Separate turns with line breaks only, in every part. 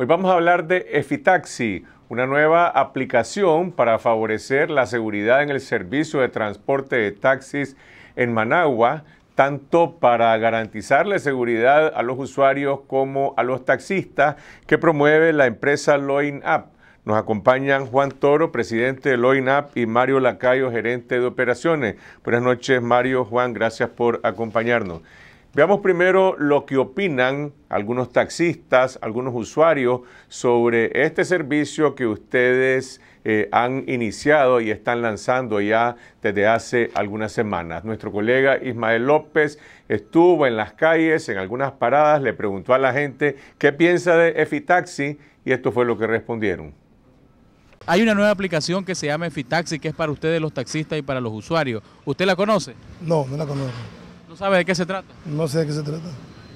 Hoy vamos a hablar de Efitaxi, una nueva aplicación para favorecer la seguridad en el servicio de transporte de taxis en Managua, tanto para garantizarle seguridad a los usuarios como a los taxistas que promueve la empresa Loin App. Nos acompañan Juan Toro, presidente de Loin Up, y Mario Lacayo, gerente de operaciones. Buenas noches, Mario, Juan, gracias por acompañarnos. Veamos primero lo que opinan algunos taxistas, algunos usuarios sobre este servicio que ustedes eh, han iniciado y están lanzando ya desde hace algunas semanas. Nuestro colega Ismael López estuvo en las calles, en algunas paradas, le preguntó a la gente qué piensa de Efitaxi y esto fue lo que respondieron.
Hay una nueva aplicación que se llama Efitaxi, que es para ustedes los taxistas y para los usuarios. ¿Usted la conoce? No, no la conozco. ¿No sabe de qué se trata? No sé de qué se trata.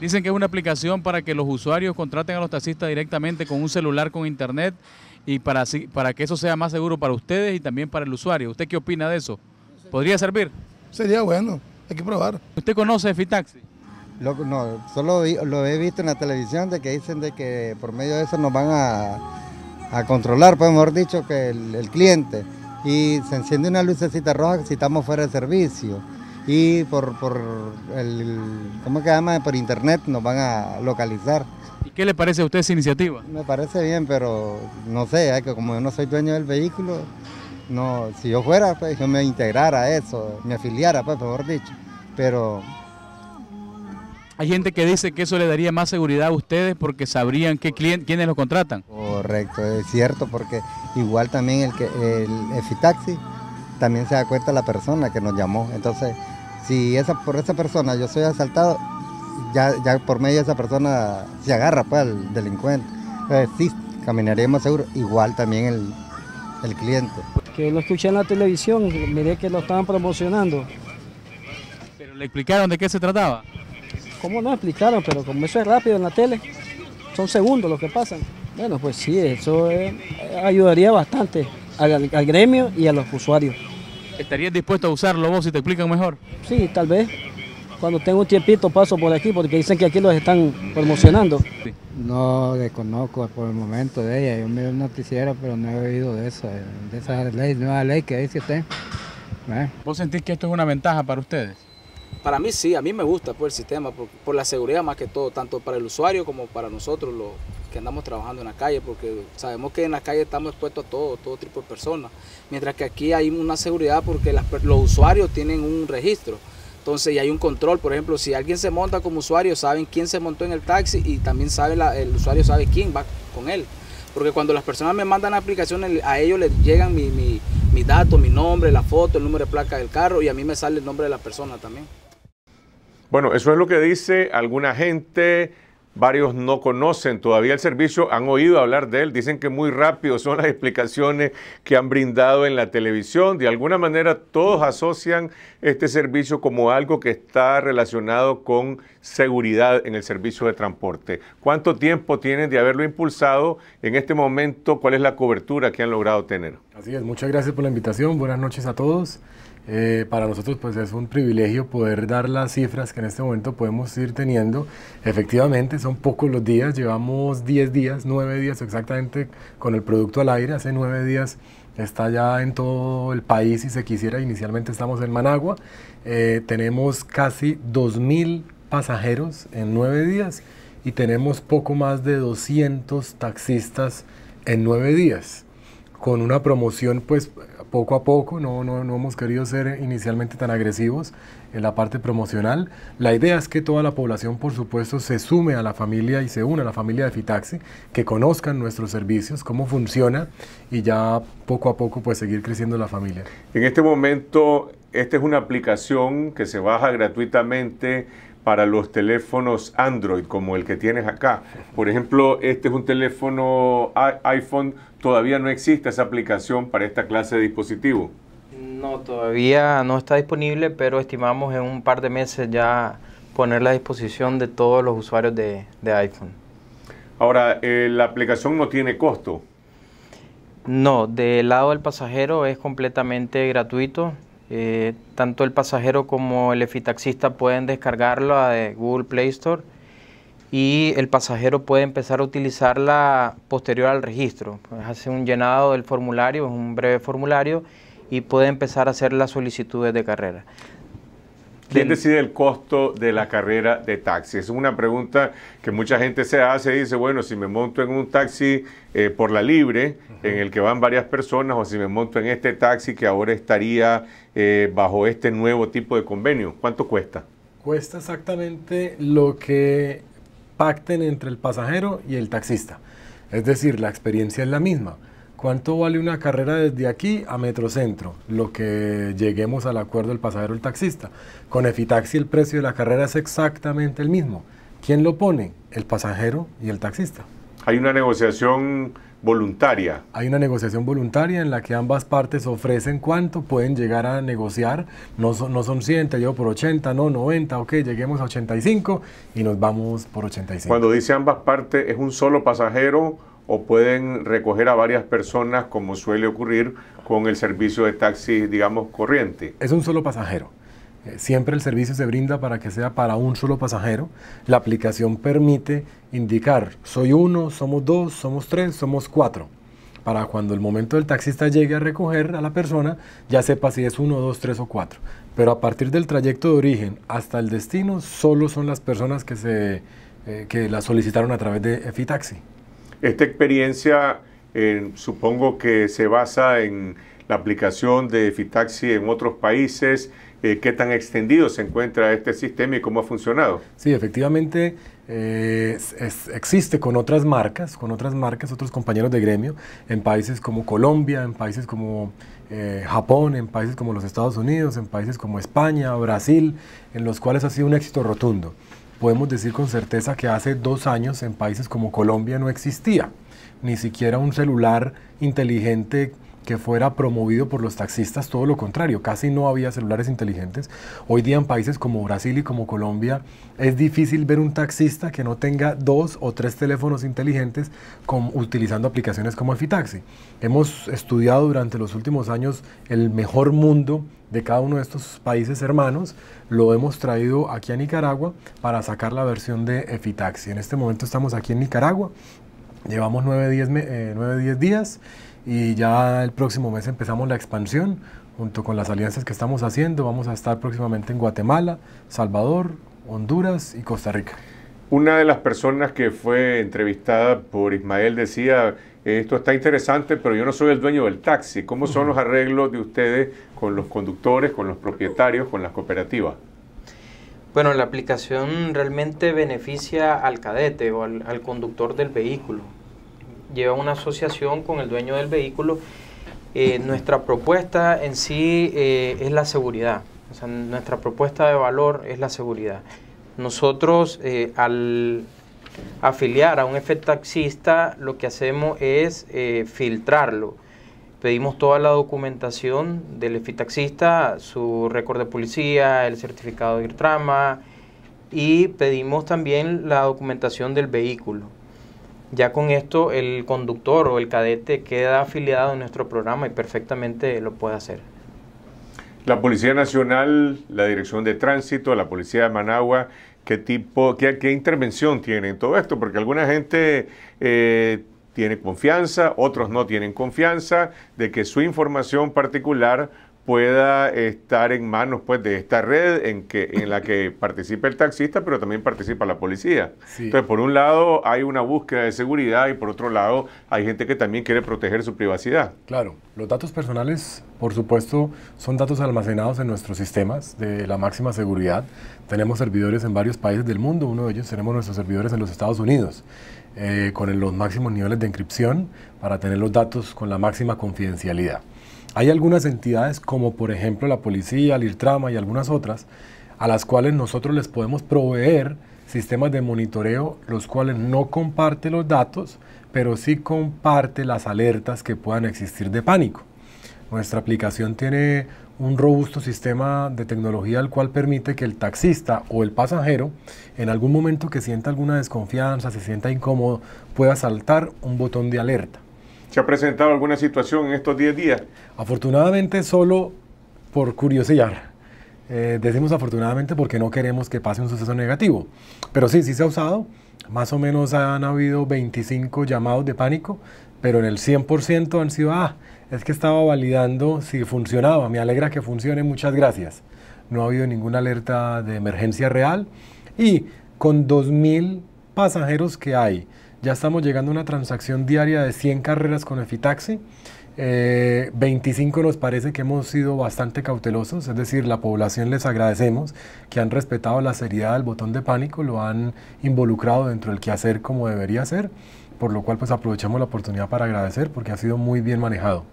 Dicen que es una aplicación para que los usuarios contraten a los taxistas directamente con un celular con internet y para, para que eso sea más seguro para ustedes y también para el usuario. ¿Usted qué opina de eso? ¿Podría servir?
Sería bueno, hay que probar. ¿Usted conoce Fitaxi? no, solo lo he visto en la televisión de que dicen de que por medio de eso nos van a, controlar, pues mejor dicho, que el, el cliente. Y se enciende una lucecita roja si estamos fuera de servicio y por, por el, ¿cómo que llama? Por internet nos van a localizar. ¿Y qué le parece a usted esa iniciativa? Me parece bien, pero no sé, que como yo no soy dueño del vehículo, no, si yo fuera, pues yo me integrara a eso, me afiliara, pues, mejor dicho, pero...
Hay gente que dice que eso le daría más seguridad a ustedes porque sabrían qué
cliente, quiénes los contratan. Correcto, es cierto, porque igual también el, que, el Efitaxi también se da cuenta la persona que nos llamó, entonces si esa, por esa persona yo soy asaltado, ya, ya por medio de esa persona se agarra pues, al delincuente. Entonces sí, caminaría seguro, igual también el, cliente. Que
lo escuché en la televisión, miré que lo estaban promocionando.
¿Pero le explicaron
de qué se trataba? ¿Cómo no explicaron? Pero como eso es rápido en la tele, son segundos los
que pasan. Bueno, pues sí, eso eh, ayudaría bastante al gremio y a los usuarios.
¿Estarías dispuesto a usarlo vos si te explican mejor? Sí, tal vez. Cuando tengo un tiempito paso por aquí porque dicen que aquí los están promocionando.
No desconozco por el momento de ella. Yo me noticiero, pero no he oído de esa, de esa ley, nueva ley que dice usted. ¿Eh?
¿Vos sentís que esto es una ventaja para ustedes? Para mí sí, a mí me gusta por pues, el sistema, por, la seguridad más que todo, tanto para el usuario como para nosotros los, que andamos trabajando en la calle, porque sabemos que en la calle estamos expuestos a todo, todo tipo de personas, mientras que aquí hay una seguridad porque los usuarios tienen un registro. Entonces, y hay un control, por ejemplo, si alguien se monta como usuario, saben quién se montó en el taxi y también sabe el usuario sabe quién va con él. Porque cuando las personas me mandan aplicaciones, a ellos les llegan mi, mi, mis datos, mi nombre, la foto, el número de placa del carro y a mí me sale el nombre de la persona también.
Bueno, eso es lo que dice alguna gente Varios no conocen todavía el servicio, han oído hablar de él, dicen que muy rápido son las explicaciones que han brindado en la televisión. De alguna manera todos asocian este servicio como algo que está relacionado con seguridad en el servicio de transporte. ¿Cuánto tiempo tienen de haberlo impulsado en este momento? ¿Cuál es la cobertura que han logrado tener?
Así es, muchas gracias por la invitación, buenas noches a todos. Eh, para nosotros pues es un privilegio poder dar las cifras que en este momento podemos ir teniendo. Efectivamente, son pocos los días, llevamos 10 días, 9 días exactamente con el producto al aire, hace 9 días está ya en todo el país si se quisiera, inicialmente estamos en Managua, eh, tenemos casi 2.000 pasajeros en 9 días y tenemos poco más de 200 taxistas en 9 días con una promoción pues poco a poco, no, no, hemos querido ser inicialmente tan agresivos en la parte promocional. La idea es que toda la población, por supuesto, se sume a la familia y se une a la familia de Fitaxi, que conozcan nuestros servicios, cómo funciona y ya poco a poco pues seguir creciendo
la familia. En este momento, esta es una aplicación que se baja gratuitamente para los teléfonos Android como el que tienes acá. Por ejemplo, este es un teléfono iPhone todavía no existe esa aplicación para esta clase de dispositivo. No, todavía no está disponible, pero estimamos en un par de meses
ya ponerla a disposición de todos los usuarios de, iPhone.
Ahora, eh, ¿la aplicación no tiene costo?
No, del lado del pasajero es completamente gratuito. Eh, tanto el pasajero como el efitaxista pueden descargarlo de Google Play Store y el pasajero puede empezar a utilizarla posterior al registro. hace un llenado del formulario, es un breve formulario y puede empezar a hacer las solicitudes de carrera.
¿Quién decide el costo de la carrera de taxi? Es una pregunta que mucha gente se hace y dice, bueno, si me monto en un taxi eh, por la libre, en el que van varias personas, o si me monto en este taxi que ahora estaría eh, bajo este nuevo tipo de convenio, ¿cuánto cuesta?
Cuesta exactamente lo que pacten entre el pasajero y el taxista. Es decir, la experiencia es la misma. ¿Cuánto vale una carrera desde aquí a Metrocentro? Lo que lleguemos al acuerdo el pasajero el taxista. Con Efitaxi el precio de la carrera es exactamente el mismo. ¿Quién lo pone? El pasajero y el taxista.
Hay una negociación voluntaria.
Hay una negociación voluntaria en la que ambas partes ofrecen cuánto pueden llegar a negociar. No son, no son 100, te por 80, no, 90, ok, lleguemos a 85 y nos vamos por 85.
Cuando dice ambas partes, ¿es un solo pasajero o pueden recoger a varias personas como suele ocurrir con el servicio de taxi, digamos, corriente?
Es un solo pasajero. Siempre el servicio se brinda para que sea para un solo pasajero. La aplicación permite indicar, soy uno, somos dos, somos tres, somos cuatro. Para cuando el momento del taxista llegue a recoger a la persona, ya sepa si es uno, dos, tres o cuatro. Pero a partir del trayecto de origen hasta el destino, solo son las personas que, eh, que la solicitaron a través de Efitaxi.
Esta experiencia eh, supongo que se basa en la aplicación de Efitaxi en otros países eh, qué tan extendido se encuentra este sistema y cómo ha funcionado.
Sí, efectivamente eh, existe con otras marcas, con otras marcas, otros compañeros de gremio, en países como Colombia, en países como eh, Japón, en países como los Estados Unidos, en países como España, Brasil, en los cuales ha sido un éxito rotundo. Podemos decir con certeza que hace dos años en países como Colombia no existía ni siquiera un celular inteligente que fuera promovido por los taxistas, todo lo contrario, casi no había celulares inteligentes. Hoy día en países como Brasil y como Colombia es difícil ver un taxista que no tenga dos o tres teléfonos inteligentes con, utilizando aplicaciones como Efitaxi. Hemos estudiado durante los últimos años el mejor mundo de cada uno de estos países hermanos, lo hemos traído aquí a Nicaragua para sacar la versión de Efitaxi. Eh, en este momento estamos aquí en Nicaragua, llevamos 9-10 eh, días y ya el próximo mes empezamos la expansión junto con las alianzas que estamos haciendo. Vamos a estar próximamente en Guatemala, Salvador, Honduras y Costa Rica.
Una de las personas que fue entrevistada por Ismael decía, esto está interesante, pero yo no soy el dueño del taxi. ¿Cómo son los arreglos de ustedes con los conductores, con los propietarios, con las cooperativas? Bueno,
la aplicación realmente beneficia al cadete o al, conductor del vehículo lleva una asociación con el dueño del vehículo. Eh, nuestra propuesta en sí eh, es la seguridad, nuestra propuesta de valor es la seguridad. Nosotros eh, al afiliar a un F taxista lo que hacemos es filtrarlo. Pedimos toda la documentación del EFITAXISTA, su récord de policía, el certificado de ir trama y pedimos también la documentación del vehículo. Ya con esto el conductor o el cadete queda afiliado a nuestro programa y perfectamente lo puede
hacer. La Policía Nacional, la Dirección de Tránsito, la Policía de Managua, ¿qué tipo, qué, intervención tiene en todo esto? Porque alguna gente eh, tiene confianza, otros no tienen confianza de que su información particular pueda estar en manos pues, de esta red en, que, en la que participa el taxista, pero también participa la policía. Entonces, por un lado hay una búsqueda de seguridad y por otro lado hay gente que también quiere proteger su privacidad. Claro,
los datos personales, por supuesto, son datos almacenados en nuestros sistemas de la máxima seguridad. Tenemos servidores en varios países del mundo, uno de ellos tenemos nuestros servidores en los Estados Unidos. Eh, con los máximos niveles de inscripción para tener los datos con la máxima confidencialidad. Hay algunas entidades como por ejemplo la policía, el IRTRAMA y algunas otras, a las cuales nosotros les podemos proveer sistemas de monitoreo, los cuales no comparte los datos, pero sí comparte las alertas que puedan existir de pánico. Nuestra aplicación tiene un robusto sistema de tecnología al cual permite que el taxista o el pasajero en algún momento que sienta alguna desconfianza, se sienta incómodo, pueda saltar un botón de alerta.
¿Se ha presentado alguna situación en estos 10 días?
Afortunadamente solo por curiosidad. Eh, decimos afortunadamente porque no queremos que pase un suceso negativo. Pero sí, sí se ha usado. Más o menos han habido 25 llamados de pánico, pero en el 100% han sido, ah, es que estaba validando si funcionaba. Me alegra que funcione, muchas gracias. No ha habido ninguna alerta de emergencia real. Y con 2.000 pasajeros que hay, ya estamos llegando a una transacción diaria de 100 carreras con Efitaxi. 25 eh, nos parece que hemos sido bastante cautelosos, es decir, la población les agradecemos que han respetado la seriedad del botón de pánico, lo han involucrado dentro del quehacer como debería ser, por lo cual pues aprovechamos la oportunidad para agradecer porque ha sido muy bien manejado.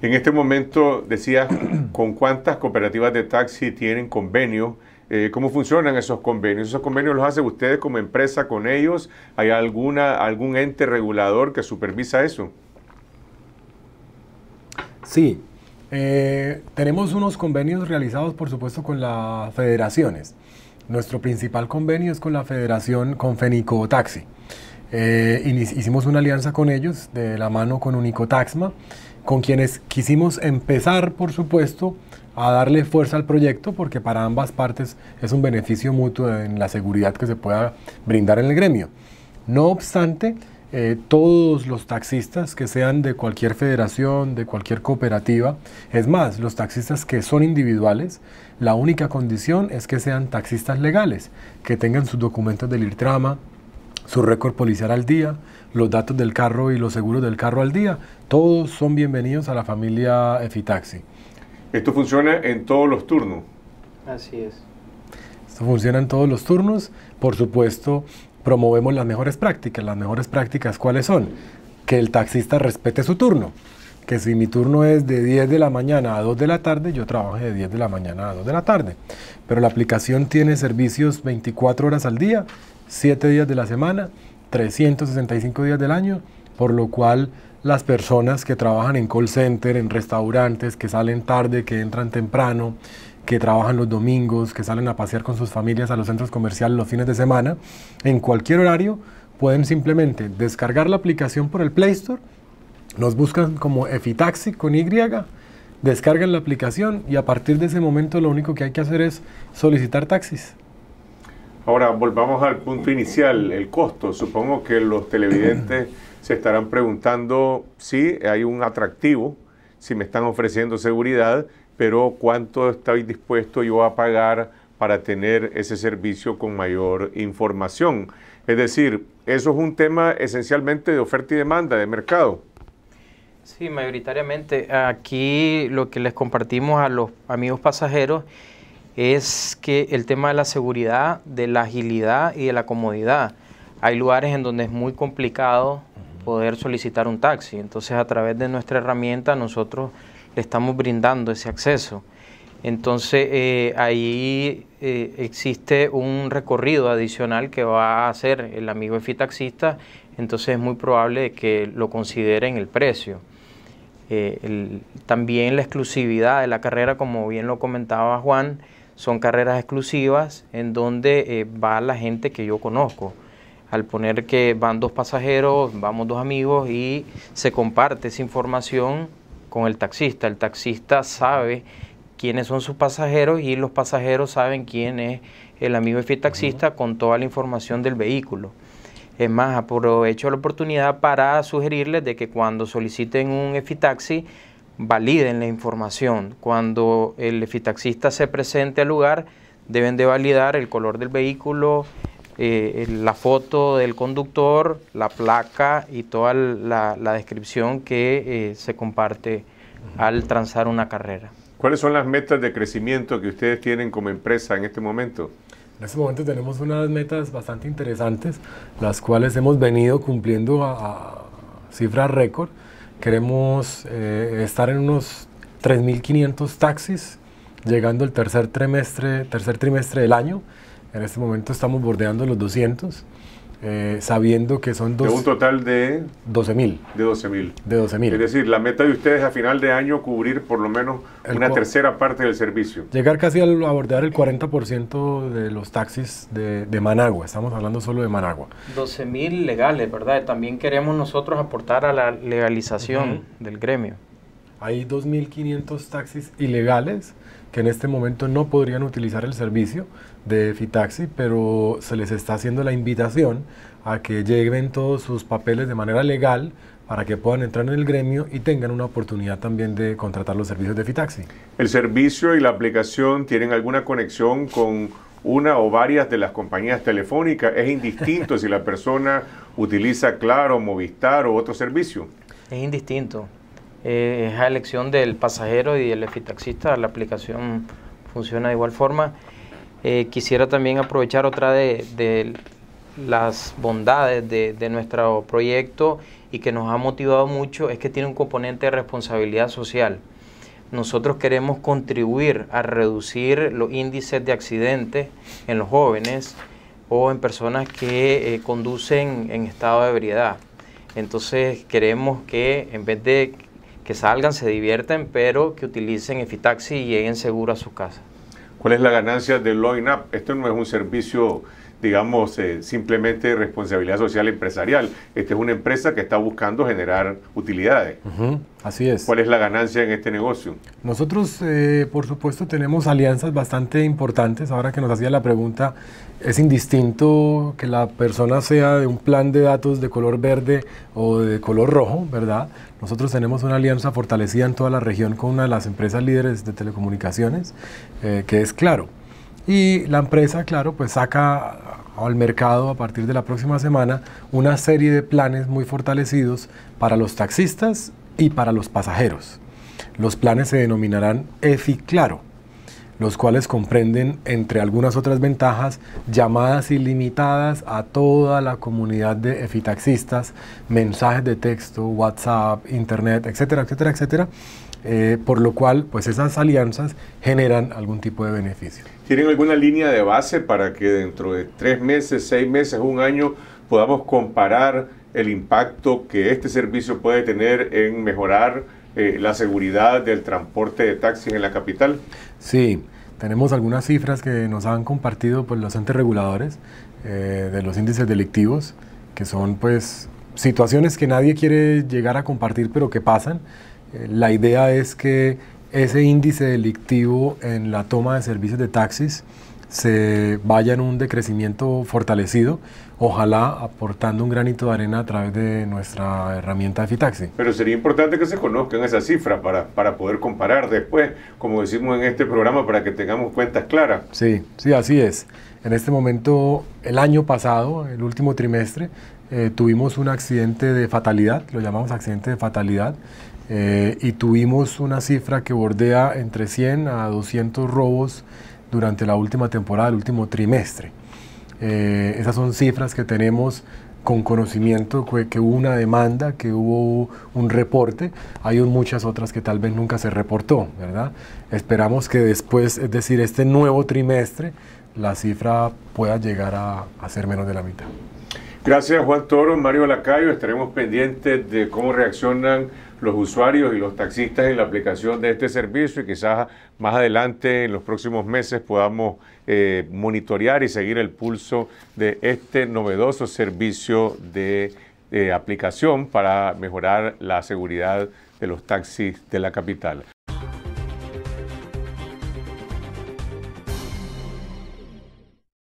En este momento decías con cuántas cooperativas de taxi tienen convenio eh, cómo funcionan esos convenios. Esos convenios los hace ustedes como empresa con ellos. ¿Hay alguna, algún ente regulador que supervisa eso? Sí,
eh, tenemos unos convenios realizados, por supuesto, con las federaciones. Nuestro principal convenio es con la federación con Fenico Taxi. Eh, hicimos una alianza con ellos de la mano con Unicotaxma. Taxma con quienes quisimos empezar, por supuesto, a darle fuerza al proyecto porque para ambas partes es un beneficio mutuo en la seguridad que se pueda brindar en el gremio. No obstante, eh, todos los taxistas que sean de cualquier federación, de cualquier cooperativa, es más, los taxistas que son individuales, la única condición es que sean taxistas legales, que tengan sus documentos del IRTRAMA, su récord policial al día, los datos del carro y los seguros del carro al día. Todos son bienvenidos a la familia Efitaxi.
Esto funciona en todos los turnos. Así es.
Esto funciona en todos los turnos. Por supuesto, promovemos las mejores prácticas. Las mejores prácticas, ¿cuáles son? Que el taxista respete su turno. Que si mi turno es de 10 de la mañana a 2 de la tarde, yo trabaje de 10 de la mañana a 2 de la tarde. Pero la aplicación tiene servicios 24 horas al día 7 días de la semana, 365 días del año, por lo cual las personas que trabajan en call center, en restaurantes, que salen tarde, que entran temprano, que trabajan los domingos, que salen a pasear con sus familias a los centros comerciales los fines de semana, en cualquier horario, pueden simplemente descargar la aplicación por el Play Store, nos buscan como Efitaxi con Y, descargan la aplicación y a partir de ese momento lo único que hay que hacer es solicitar taxis.
Ahora, volvamos al punto inicial, el costo. Supongo que los televidentes se estarán preguntando si sí, hay un atractivo, si me están ofreciendo seguridad, pero cuánto estoy dispuesto yo a pagar para tener ese servicio con mayor información. Es decir, eso es un tema esencialmente de oferta y demanda, de mercado.
Sí, mayoritariamente. Aquí lo que les compartimos a los amigos pasajeros es que el tema de la seguridad, de la agilidad y de la comodidad. Hay lugares en donde es muy complicado poder solicitar un taxi, entonces a través de nuestra herramienta nosotros le estamos brindando ese acceso. Entonces eh, ahí eh, existe un recorrido adicional que va a hacer el amigo efitaxista, entonces es muy probable que lo consideren el precio. Eh, también la exclusividad de la carrera, como bien lo comentaba Juan, son carreras exclusivas en donde eh, va la gente que yo conozco. Al poner que van dos pasajeros, vamos dos amigos y se comparte esa información con el taxista. El taxista sabe quiénes son sus pasajeros y los pasajeros saben quién es el amigo efitaxista taxista con toda la información del vehículo. Es más, aprovecho la oportunidad para sugerirles de que cuando soliciten un F-Taxi, validen la información. Cuando el fitaxista se presente al lugar, deben de validar el color del vehículo, eh, la foto del conductor, la placa y toda la, descripción que eh, se comparte al transar una carrera.
¿Cuáles son las metas de crecimiento que ustedes tienen como empresa en este momento? En este momento
tenemos unas metas bastante interesantes, las cuales hemos venido cumpliendo a cifras récord. Queremos eh, estar en unos 3.500 taxis, llegando el tercer trimestre, tercer trimestre del año. En este momento estamos bordeando los 200. Eh, sabiendo que son dos, de un
total de 12 mil. De 12 mil. De 12 mil. Es decir, la meta de ustedes a final de año cubrir por lo menos una tercera parte del servicio.
Llegar
casi a abordar el 40% de los taxis de, Managua. Estamos hablando solo de Managua.
12.000 mil legales, ¿verdad? También queremos nosotros aportar a la legalización del gremio.
Hay 2.500 taxis ilegales que en este momento no podrían utilizar el servicio de Fitaxi, pero se les está haciendo la invitación a que lleven todos sus papeles de manera legal para que puedan entrar en el gremio y tengan una oportunidad también de contratar los servicios de Fitaxi.
¿El servicio y la aplicación tienen alguna conexión con una o varias de las compañías telefónicas? ¿Es indistinto si la persona utiliza Claro, Movistar o otro servicio?
Es indistinto. Eh, es a elección del pasajero y del fitaxista. La aplicación funciona de igual forma. Eh, quisiera también aprovechar otra de, las bondades de, nuestro proyecto y que nos ha motivado mucho es que tiene un componente de responsabilidad social. Nosotros queremos contribuir a reducir los índices de accidentes en los jóvenes o en personas que eh, conducen en estado de ebriedad. Entonces queremos que en vez de que salgan, se divierten, pero que utilicen Efitaxi y lleguen seguros a sus casas.
¿Cuál es la ganancia del Loin up? Esto no es un servicio, digamos, eh, simplemente de responsabilidad social empresarial. Esta es una empresa que está buscando generar utilidades. Así es. ¿Cuál es la ganancia en este negocio?
Nosotros, eh, por supuesto, tenemos alianzas bastante importantes. Ahora que nos hacía la pregunta, es indistinto que la persona sea de un plan de datos de color verde o de color rojo, ¿verdad? Nosotros tenemos una alianza fortalecida en toda la región con una de las empresas líderes de telecomunicaciones, eh, que es Claro. Y la empresa, claro, pues saca al mercado a partir de la próxima semana una serie de planes muy fortalecidos para los taxistas y para los pasajeros. Los planes se denominarán EFI Claro los cuales comprenden, entre algunas otras ventajas, llamadas ilimitadas a toda la comunidad de efitaxistas, mensajes de texto, WhatsApp, Internet, etcétera, etcétera, etcétera, eh, por lo cual pues esas alianzas generan algún tipo de beneficio.
¿Tienen alguna línea de base para que dentro de tres meses, seis meses, un año podamos comparar el impacto que este servicio puede tener en mejorar eh, la seguridad del transporte de taxis en la capital?
Sí, tenemos algunas cifras que nos han compartido pues, los entes reguladores eh, de los índices delictivos, que son pues situaciones que nadie quiere llegar a compartir, pero que pasan. Eh, la idea es que ese índice delictivo en la toma de servicios de taxis se vaya en un decrecimiento fortalecido, ojalá aportando un granito de arena a través de nuestra herramienta de Fitaxi.
Pero sería importante que se conozcan esas cifras para, poder comparar después, como decimos en este programa, para que tengamos cuentas claras.
Sí, sí, así es. En este momento, el año pasado, el último trimestre, eh, tuvimos un accidente de fatalidad, lo llamamos accidente de fatalidad, eh, y tuvimos una cifra que bordea entre 100 a 200 robos durante la última temporada, el último trimestre. Eh, esas son cifras que tenemos con conocimiento que, hubo una demanda, que hubo un reporte, hay muchas otras que tal vez nunca se reportó, ¿verdad? Esperamos que después, es decir, este nuevo trimestre, la cifra pueda llegar a, a ser menos de la mitad.
Gracias Juan Toro, Mario Lacayo, estaremos pendientes de cómo reaccionan los usuarios y los taxistas en la aplicación de este servicio y quizás más adelante en los próximos meses podamos eh, monitorear y seguir el pulso de este novedoso servicio de eh, aplicación para mejorar la seguridad de los taxis de la capital.